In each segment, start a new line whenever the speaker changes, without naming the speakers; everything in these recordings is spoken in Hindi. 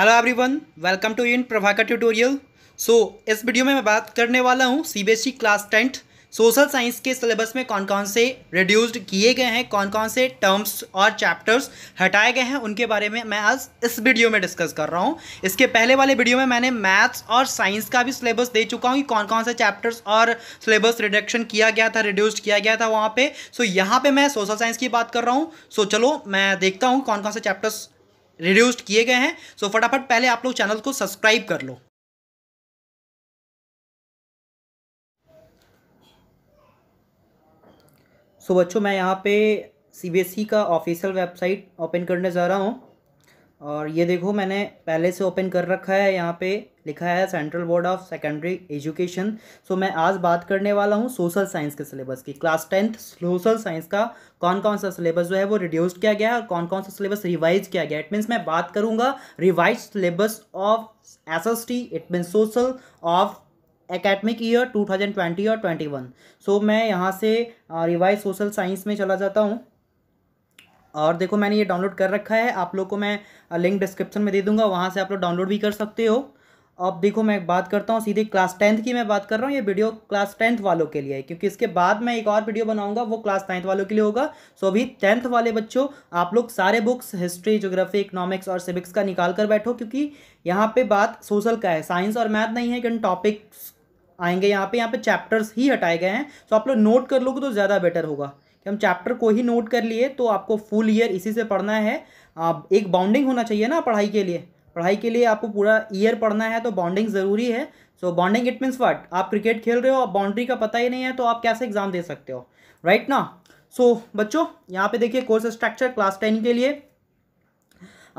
hello everyone welcome to in Prabhakar tutorial so इस वीडियो में मैं बात करने वाला हूँ CBSE class tenth social science के सिलेबस में कौन कौन से रिड्यूस्ड किए गए हैं कौन कौन से टर्म्स और चैप्टर्स हटाए गए हैं उनके बारे में मैं आज इस वीडियो में डिस्कस कर रहा हूँ इसके पहले वाले वीडियो में मैंने मैथ्स और साइंस का भी सिलेबस दे चुका हूँ कि कौन कौन से चैप्टर्स और सिलेबस रिडक्शन किया गया था रिड्यूस्ड किया गया था वहाँ पर सो so, यहाँ पर मैं सोशल साइंस की बात कर रहा हूँ सो so, चलो मैं देखता हूँ कौन कौन से चैप्टर्स रिड्यूस्ड किए गए हैं सो फटाफट पहले आप लोग चैनल को सब्सक्राइब कर लो सो so, बच्चों मैं यहाँ पे सीबीएसई e का ऑफिशियल वेबसाइट ओपन करने जा रहा हूँ और ये देखो मैंने पहले से ओपन कर रखा है यहाँ पे लिखा है central board of secondary education so मैं आज बात करने वाला हूँ सोशल साइंस के सिलेबस की क्लास टेंथ सोशल साइंस का कौन कौन सा सिलेबस जो है वो रिड्यूस किया गया है और कौन कौन सा सिलेबस रिवाइज किया गया इट मीन्स मैं बात करूँगा revise syllabus of S S T it means social of academic year twenty और वन सो so, मैं यहाँ से रिवाइज सोशल साइंस में चला जाता हूँ और देखो मैंने ये डाउनलोड कर रखा है आप लोग को मैं लिंक डिस्क्रिप्शन में दे दूंगा वहाँ से आप लोग डाउनलोड भी कर सकते हो अब देखो मैं बात करता हूँ सीधे क्लास टेंथ की मैं बात कर रहा हूँ ये वीडियो क्लास टेंथ वालों के लिए है क्योंकि इसके बाद मैं एक और वीडियो बनाऊंगा वो क्लास नाइन्थ वालों के लिए होगा सो अभी टेंथ वाले बच्चों आप लोग सारे बुक्स हिस्ट्री जोग्राफी इकोनॉमिक्स और सिविक्स का निकाल कर बैठो क्योंकि यहाँ पे बात सोशल का है साइंस और मैथ नहीं है कि टॉपिक्स आएंगे यहाँ पे यहाँ पे चैप्टर्स ही हटाए गए हैं सो आप लोग नोट कर लोगे तो ज़्यादा बेटर होगा कि हम चैप्टर को ही नोट कर लिए तो आपको फुल ईयर इसी से पढ़ना है एक बाउंडिंग होना चाहिए ना पढ़ाई के लिए पढ़ाई के लिए आपको पूरा ईयर पढ़ना है तो बाउंडिंग ज़रूरी है so bounding it means what आप क्रिकेट खेल रहे हो आप बाउंड्री का पता ही नहीं है तो आप कैसे एग्ज़ाम दे सकते हो राइट ना सो बच्चों यहाँ पे देखिए कोर्स स्ट्रक्चर क्लास टेन के लिए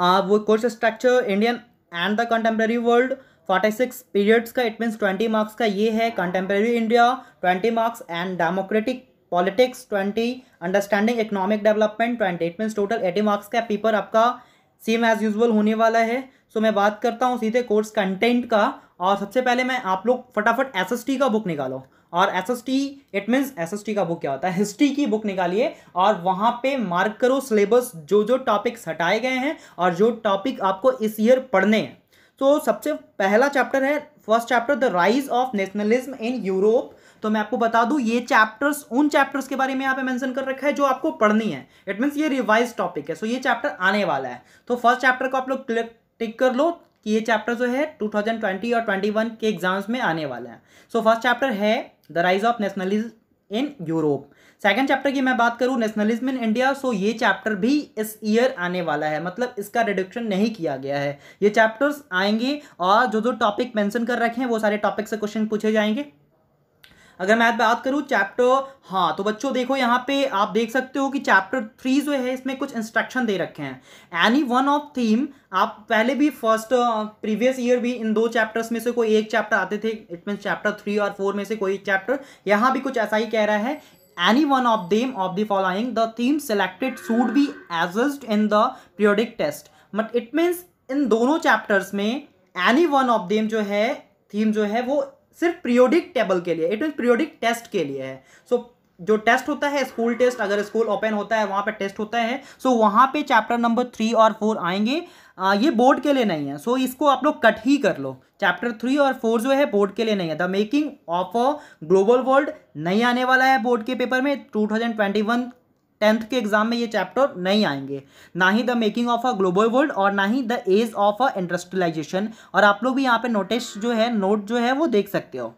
आप वो course structure Indian and the contemporary world forty six periods का इट मीन्स ट्वेंटी मार्क्स का ये है contemporary India twenty marks and democratic politics twenty understanding economic development twenty it means total eighty marks का पेपर आपका सेम एज यूजल होने वाला है सो so, मैं बात करता हूँ सीधे कोर्स कंटेंट का और सबसे पहले मैं आप लोग फटाफट एस का बुक निकालो और S S T it means S S T का बुक क्या होता है हिस्ट्री की बुक निकालिए और वहाँ पे मार्क करो सिलेबस जो जो टॉपिक्स हटाए गए हैं और जो टॉपिक आपको इस ईयर पढ़ने हैं तो सबसे पहला चैप्टर है first chapter the rise of nationalism in Europe तो मैं आपको बता दूं ये चैप्टर्स उन चैप्टर्स के बारे में यहाँ पे मेंशन कर रखा है जो आपको पढ़नी है इट मीन्स ये रिवाइज टॉपिक है सो ये चैप्टर आने वाला है तो फर्स्ट चैप्टर को आप लोग क्लिक टिक कर लो कि ये चैप्टर जो है 2020 और 21 के एग्जाम्स में आने वाला है सो फर्स्ट चैप्टर है the rise of nationalism in Europe second chapter की मैं बात करूँ नेशनलिज्म इन इंडिया सो ये चैप्टर भी इस ईयर आने वाला है मतलब इसका रिडक्शन नहीं किया गया है ये चैप्टर्स आएंगे और जो जो टॉपिक मेंशन कर रखे हैं वो सारे टॉपिक से क्वेश्चन पूछे जाएंगे अगर मैं बात करूँ चैप्टर हाँ तो बच्चों देखो यहाँ पे आप देख सकते हो कि चैप्टर थ्री जो है इसमें कुछ इंस्ट्रक्शन दे रखे हैं एनी वन ऑफ थीम आप पहले भी फर्स्ट प्रीवियस ईयर भी इन दो चैप्टर्स में से कोई एक चैप्टर आते थे इट मीन चैप्टर थ्री और फोर में से कोई एक चैप्टर यहाँ भी कुछ ऐसा ही कह रहा है any one of them of the following the theme selected should be adjust in the periodic test but it means in दोनों चैप्टर्स में एनी वन ऑफ देम जो है थीम जो है वो सिर्फ पीरियोडिक टेबल के लिए इट इज़ पीरियोडिक टेस्ट के लिए है सो so, जो टेस्ट होता है स्कूल टेस्ट अगर स्कूल ओपन होता है वहाँ पे टेस्ट होता है सो so वहाँ पे चैप्टर नंबर थ्री और फोर आएंगे आ, ये बोर्ड के लिए नहीं है सो so इसको आप लोग कट ही कर लो चैप्टर थ्री और फोर जो है बोर्ड के लिए नहीं है the making of a global world नहीं आने वाला है बोर्ड के पेपर में two thousand twenty one tenth के एग्जाम में ये चैप्टर नहीं आएंगे ना ही the making of a global world और ना ही the age of a industrialisation और आप लोग भी यहाँ पे नोटिस जो है नोट जो है वो देख सकते हो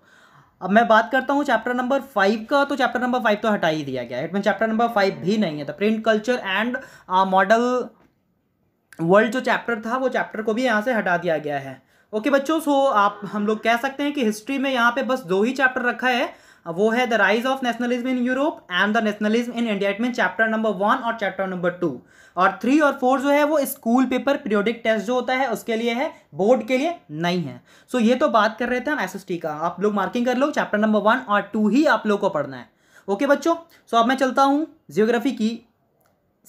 अब मैं बात करता हूँ चैप्टर नंबर फाइव का तो चैप्टर नंबर फाइव तो हटा ही दिया गया है इटमें चैप्टर नंबर फाइव भी नहीं है the print culture and model world जो चैप्टर था वो चैप्टर को भी यहाँ से हटा दिया गया है ओके बच्चों सो आप हम लोग कह सकते हैं कि हिस्ट्री में यहाँ पे बस दो ही चैप्टर रखा है वो है the rise of nationalism in Europe and the nationalism in India it chapter number one और चैप्टर नंबर टू और थ्री और फोर जो है वो स्कूल पेपर पीरियोडिक टेस्ट जो होता है उसके लिए है बोर्ड के लिए नहीं है सो so, ये तो बात कर रहे थे हम एस का आप लोग मार्किंग कर लो चैप्टर नंबर वन और टू ही आप लोग को पढ़ना है ओके okay, बच्चों सो so, अब मैं चलता हूँ जियोग्राफी की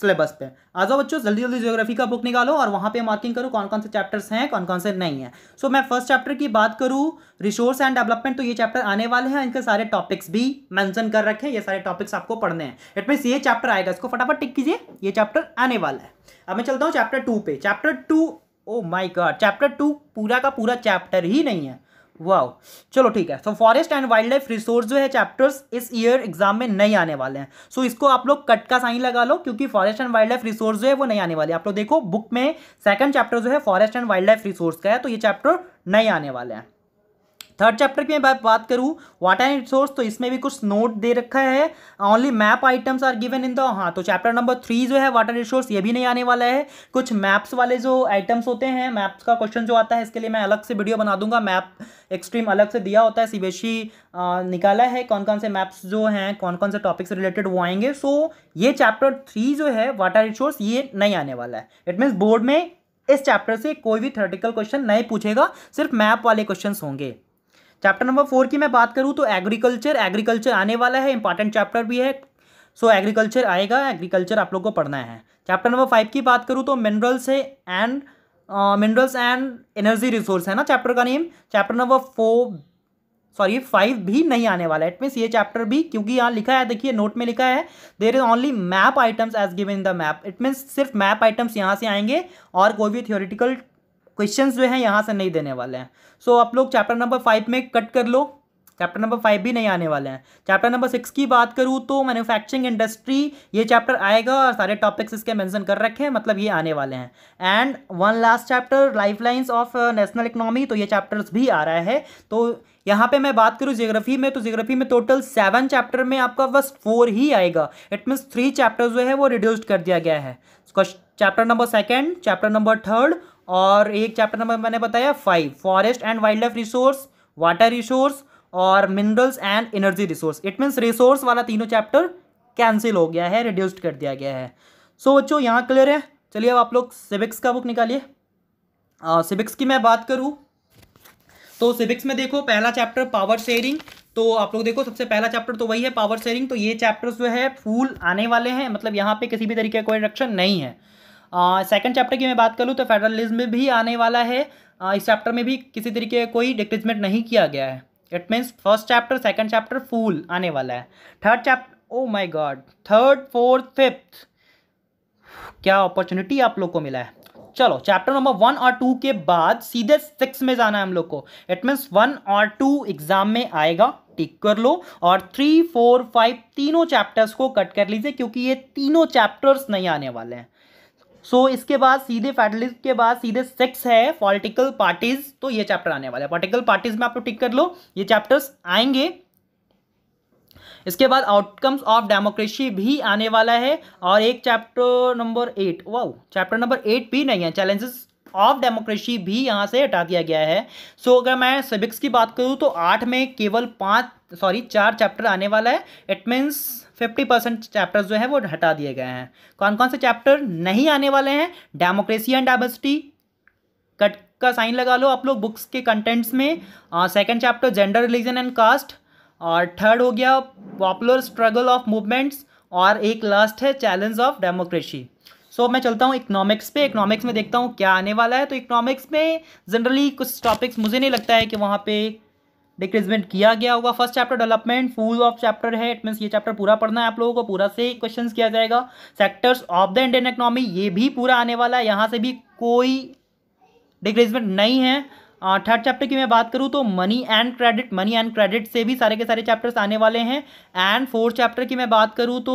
सिलेबस पे आ जाओ बच्चों जल्दी जल्दी ज्योग्राफी का बुक निकालो और वहाँ पे मार्किंग करो कौन कौन से चैप्टर्स हैं कौन कौन से नहीं हैं सो so, मैं फर्स्ट चैप्टर की बात करूँ रिसोर्स एंड डेवलपमेंट तो ये चैप्टर आने वाले हैं इनके सारे टॉपिक्स भी मैंसन कर रखे हैं ये सारे टॉपिक्स आपको पढ़ने हैं इट मीन्स ये चैप्टर आएगा इसको फटाफट टिक कीजिए ये चैप्टर आने वाला है अब मैं चलता हूँ चैप्टर टू पे chapter two oh my God chapter two पूरा का पूरा चैप्टर ही नहीं है वाओ चलो ठीक है so forest and wildlife resource जो है चैप्टर्स इस ईयर एग्जाम में नहीं आने वाले हैं सो so, इसको आप लोग कट का साइन लगा लो क्योंकि forest and wildlife resource जो है वो नहीं आने वाले आप लोग देखो बुक में सेकंड चैप्टर जो है forest and wildlife resource का है तो ये चैप्टर नहीं आने वाले हैं थर्ड चैप्टर की मैं बात करूँ वाटर एन रिसोर्स तो इसमें भी कुछ नोट दे रखा है only map items are given in the हाँ तो चैप्टर नंबर थ्री जो है वाटर रिसोर्स ये भी नहीं आने वाला है कुछ मैप्स वाले जो आइटम्स होते हैं मैप्स का क्वेश्चन जो आता है इसके लिए मैं अलग से वीडियो बना दूंगा मैप एक्सट्रीम अलग से दिया होता है सीबीएसई निकाला है कौन कौन से मैप्स जो हैं कौन कौन से टॉपिक से रिलेटेड वो आएंगे सो so, ये चैप्टर थ्री जो है वाटर रिसोर्स ये नहीं आने वाला है इट मीन्स बोर्ड में इस चैप्टर से कोई भी थर्टिकल क्वेश्चन नहीं पूछेगा सिर्फ मैप वाले क्वेश्चन होंगे चैप्टर नंबर फोर की मैं बात करूँ तो एग्रीकल्चर एग्रीकल्चर आने वाला है इंपॉर्टेंट चैप्टर भी है सो so, एग्रीकल्चर आएगा एग्रीकल्चर आप लोग को पढ़ना है चैप्टर नंबर फाइव की बात करूँ तो मिनरल्स है and minerals and energy resource है ना चैप्टर का name chapter number four sorry five भी नहीं आने वाला है इट मीन्स ये चैप्टर भी क्योंकि यहाँ लिखा है देखिए नोट में लिखा है there is only map items as given in the map it means सिर्फ मैप आइटम्स यहाँ से आएंगे और कोई भी थियोरिटिकल क्वेश्चन जो है यहाँ से नहीं देने वाले हैं सो so, आप लोग चैप्टर नंबर फाइव में कट कर लो चैप्टर नंबर फाइव भी नहीं आने वाले हैं चैप्टर नंबर सिक्स की बात करूँ तो मैन्युफैक्चरिंग इंडस्ट्री ये चैप्टर आएगा और सारे टॉपिक्स इसके मेंशन कर रखे हैं मतलब ये आने वाले हैं and one last chapter lifelines of national economy तो ये चैप्टर्स भी आ रहा है तो यहाँ पे मैं बात करूँ जियोग्राफी में तो जियोग्राफी में टोटल सेवन चैप्टर में आपका बस फोर ही आएगा इट मीन्स थ्री चैप्टर जो है वो रिड्यूस्ड कर दिया गया है chapter number second chapter number third और एक चैप्टर नंबर मैंने बताया five forest and wildlife resource water resource और minerals and energy resource it means resource वाला तीनों चैप्टर कैंसिल हो गया है रिड्यूस्ड कर दिया गया है सो so, बच्चों यहाँ क्लियर है चलिए अब आप लोग सिविक्स का बुक निकालिए सिविक्स की मैं बात करूँ तो सिविक्स में देखो पहला चैप्टर पावर शेयरिंग तो आप लोग देखो सबसे पहला चैप्टर तो वही है पावर शेयरिंग तो ये चैप्टर्स जो है फूल आने वाले हैं मतलब यहाँ पे किसी भी तरीके का कोई रक्षण नहीं है सेकंड चैप्टर की मैं बात करूँ तो फेडरलिज्म में भी आने वाला है uh, इस चैप्टर में भी किसी तरीके का कोई डिक्रिजमेंट नहीं किया गया है it means first chapter second chapter full आने वाला है third chapter oh my God third fourth fifth क्या अपॉर्चुनिटी आप लोग को मिला है चलो चैप्टर नंबर वन और टू के बाद सीधे सिक्स में जाना है हम लोग को इट मीन्स वन और टू एग्जाम में आएगा टिक कर लो और थ्री फोर फाइव तीनों चैप्टर्स को कट कर लीजिए क्योंकि ये तीनों चैप्टर्स नहीं आने वाले हैं सो so, इसके बाद सीधे फेडरलिस्ट के बाद सीधे सिक्स है पॉलिटिकल पार्टीज तो ये चैप्टर आने वाला है पॉलिटिकल पार्टीज में आप टिक कर लो ये चैप्टर्स आएंगे इसके बाद आउटकम्स ऑफ डेमोक्रेसी भी आने वाला है और एक chapter number eight wow chapter number eight भी नहीं है चैलेंजेस ऑफ डेमोक्रेसी भी यहाँ से हटा दिया गया है सो so, अगर मैं सिविक्स की बात करूँ तो आठ में केवल पाँच सॉरी चार चैप्टर आने वाला है it means fifty percent chapter जो है वो हटा दिए गए हैं कौन कौन से चैप्टर नहीं आने वाले हैं डेमोक्रेसी एंड डाइवर्सिटी कट का साइन लगा लो आप लोग बुक्स के कंटेंट्स में second chapter gender religion and caste और थर्ड हो गया पॉपुलर स्ट्रगल ऑफ मूवमेंट्स और एक लास्ट है challenge of democracy so so, मैं चलता हूँ इकोनॉमिक्स पे इकोनॉमिक्स में देखता हूँ क्या आने वाला है तो इकोनॉमिक्स में जनरली कुछ टॉपिक्स मुझे नहीं लगता है कि वहाँ पे डिक्रीजमेंट किया गया होगा first chapter development full of chapter है इट मीन्स ये चैप्टर पूरा पढ़ना है आप लोगों को पूरा से क्वेश्चन किया जाएगा sectors of the Indian economy ये भी पूरा आने वाला है यहाँ से भी कोई डिक्रीजमेंट नहीं है थर्ड चैप्टर की मैं बात करूँ तो money and credit money and credit से भी सारे के सारे चैप्टर्स आने वाले हैं एंड फोर्थ चैप्टर की मैं बात करूँ तो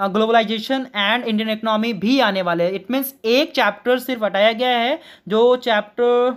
ग्लोबलाइजेशन एंड इंडियन इकोनॉमी भी आने वाले हैं इट मीन्स एक चैप्टर सिर्फ हटाया गया है जो चैप्टर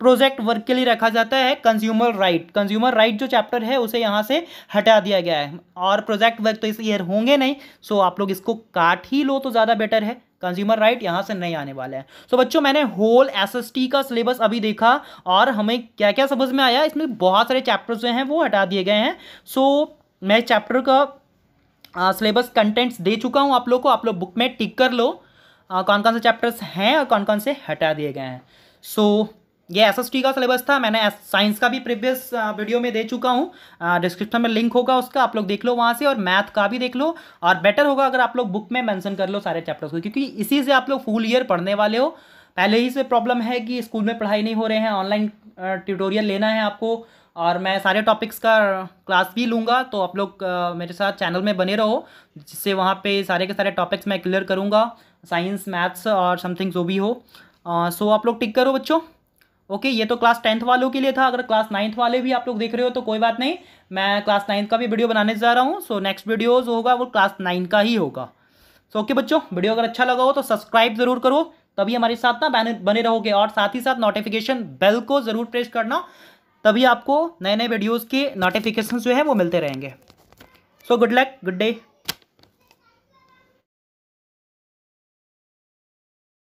प्रोजेक्ट वर्क के लिए रखा जाता है कंज्यूमर राइट कंज्यूमर राइट जो चैप्टर है उसे यहाँ से हटा दिया गया है और प्रोजेक्ट वर्क तो इस ईयर होंगे नहीं सो आप लोग इसको काट ही लो तो ज़्यादा बेटर है कंज्यूमर राइट यहाँ से नहीं आने वाला है सो so, बच्चों मैंने होल एसएसटी का सिलेबस अभी देखा और हमें क्या क्या समझ में आया इसमें बहुत सारे चैप्टर्स जो हैं वो हटा दिए गए हैं सो so, मैं चैप्टर का सिलेबस कंटेंट्स दे चुका हूँ आप लोग को आप लोग बुक में टिक कर लो uh, कौन कौन से चैप्टर्स हैं और कौन कौन से हटा दिए गए हैं सो so, ये एस का सिलेबस था मैंने साइंस का भी प्रीवियस वीडियो में दे चुका हूँ डिस्क्रिप्शन में लिंक होगा उसका आप लोग देख लो वहाँ से और मैथ का भी देख लो और बेटर होगा अगर आप लोग बुक में मेंशन कर लो सारे चैप्टर्स को क्योंकि इसी से आप लोग फुल ईयर पढ़ने वाले हो पहले ही से प्रॉब्लम है कि स्कूल में पढ़ाई नहीं हो रहे हैं ऑनलाइन ट्यूटोरियल लेना है आपको और मैं सारे टॉपिक्स का क्लास भी लूँगा तो आप लोग मेरे साथ चैनल में बने रहो जिससे वहाँ पे सारे के सारे टॉपिक्स मैं क्लियर करूँगा साइंस मैथ्स और समथिंग जो भी हो सो आप लोग टिक करो बच्चों ओके ये तो क्लास टेंथ वालों के लिए था अगर क्लास नाइन्थ वाले भी आप लोग देख रहे हो तो कोई बात नहीं मैं क्लास नाइन्थ का भी वीडियो बनाने जा रहा हूँ सो नेक्स्ट वीडियो जो होगा वो क्लास नाइन का ही होगा सो so, ओके okay, बच्चों वीडियो अगर अच्छा लगा हो तो सब्सक्राइब जरूर करो तभी हमारे साथ ना बने रहोगे और साथ ही साथ नोटिफिकेशन बेल को जरूर प्रेस करना तभी आपको नए नए वीडियोज़ के नोटिफिकेशन जो है वो मिलते रहेंगे so good luck good day